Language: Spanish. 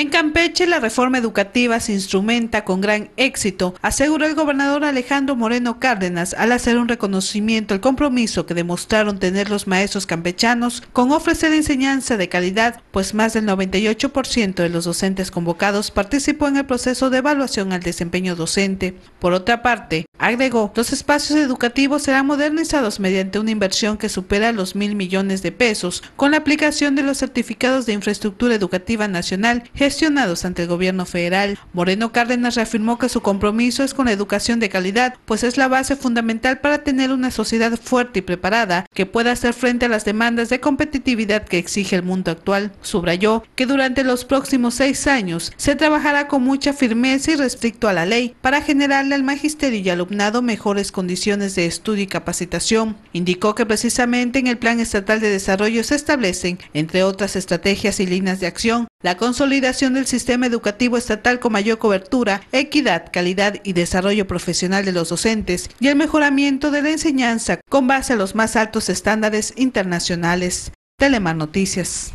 En Campeche, la reforma educativa se instrumenta con gran éxito, aseguró el gobernador Alejandro Moreno Cárdenas al hacer un reconocimiento al compromiso que demostraron tener los maestros campechanos con ofrecer enseñanza de calidad, pues más del 98% de los docentes convocados participó en el proceso de evaluación al desempeño docente. Por otra parte, agregó, los espacios educativos serán modernizados mediante una inversión que supera los mil millones de pesos, con la aplicación de los certificados de infraestructura educativa nacional, ante el gobierno federal. Moreno Cárdenas reafirmó que su compromiso es con la educación de calidad, pues es la base fundamental para tener una sociedad fuerte y preparada que pueda hacer frente a las demandas de competitividad que exige el mundo actual. Subrayó que durante los próximos seis años se trabajará con mucha firmeza y respecto a la ley para generarle al magisterio y alumnado mejores condiciones de estudio y capacitación. Indicó que precisamente en el Plan Estatal de Desarrollo se establecen, entre otras estrategias y líneas de acción, la consolidación del sistema educativo estatal con mayor cobertura, equidad, calidad y desarrollo profesional de los docentes y el mejoramiento de la enseñanza con base a los más altos estándares internacionales. Telemar Noticias.